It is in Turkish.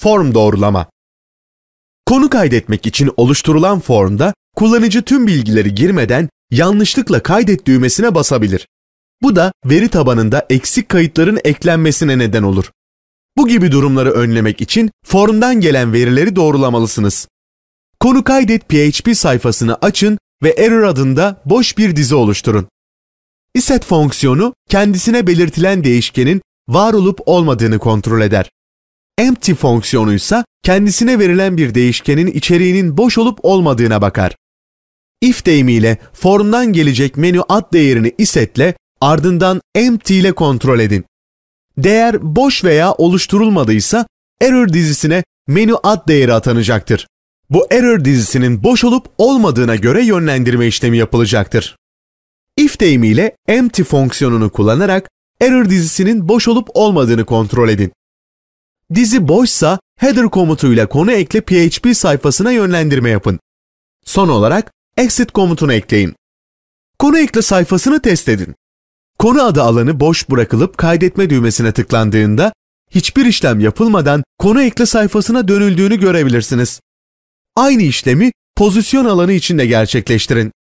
Form doğrulama. Konu kaydetmek için oluşturulan formda kullanıcı tüm bilgileri girmeden yanlışlıkla kaydet düğmesine basabilir. Bu da veri tabanında eksik kayıtların eklenmesine neden olur. Bu gibi durumları önlemek için formdan gelen verileri doğrulamalısınız. Konu kaydet PHP sayfasını açın ve error adında boş bir dizi oluşturun. Iset fonksiyonu kendisine belirtilen değişkenin var olup olmadığını kontrol eder empty fonksiyonuysa kendisine verilen bir değişkenin içeriğinin boş olup olmadığına bakar. If deyimiyle formdan gelecek menü ad değerini isetle ardından empty ile kontrol edin. Değer boş veya oluşturulmadıysa error dizisine menü ad değeri atanacaktır. Bu error dizisinin boş olup olmadığına göre yönlendirme işlemi yapılacaktır. If deyimiyle empty fonksiyonunu kullanarak error dizisinin boş olup olmadığını kontrol edin. Dizi boşsa header komutuyla konu ekle PHP sayfasına yönlendirme yapın. Son olarak exit komutunu ekleyin. Konu ekle sayfasını test edin. Konu adı alanı boş bırakılıp kaydetme düğmesine tıklandığında hiçbir işlem yapılmadan konu ekle sayfasına dönüldüğünü görebilirsiniz. Aynı işlemi pozisyon alanı için de gerçekleştirin.